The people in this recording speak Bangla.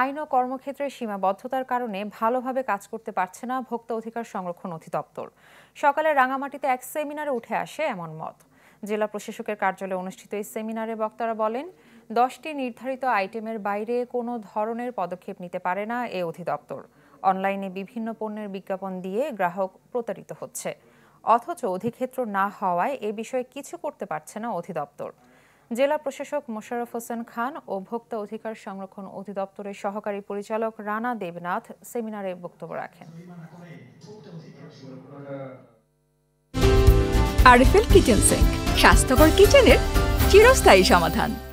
আইন ও কর্মক্ষেত্রের সীমাবদ্ধতার কারণে ভালোভাবে কাজ করতে পারছে না ভোক্তা অধিকার সংরক্ষণ অধিদপ্তর সকালে রাঙামাটিতে এক সেমিনারে উঠে আসে এমন মত জেলা প্রশাসকের কার্যালয়ে অনুষ্ঠিত এই সেমিনারে বক্তারা বলেন দশটি নির্ধারিত আইটেমের বাইরে কোনো ধরনের পদক্ষেপ নিতে পারে না এ অধিদপ্তর অনলাইনে বিভিন্ন পণ্যের বিজ্ঞাপন দিয়ে গ্রাহক প্রতারিত হচ্ছে অথচ অধিক্ষেত্র না হওয়ায় এ বিষয়ে কিছু করতে পারছে না অধিদপ্তর জেলা প্রশাসক মোশারফ হোসেন খান ও ভোক্তা অধিকার সংরক্ষণ অধিদপ্তরের সহকারী পরিচালক রানা দেবনাথ সেমিনারে বক্তব্য রাখেন আরিফেল কিচেন সিঙ্ক স্বাস্থ্যকর কিচেনের চিরস্থায়ী সমাধান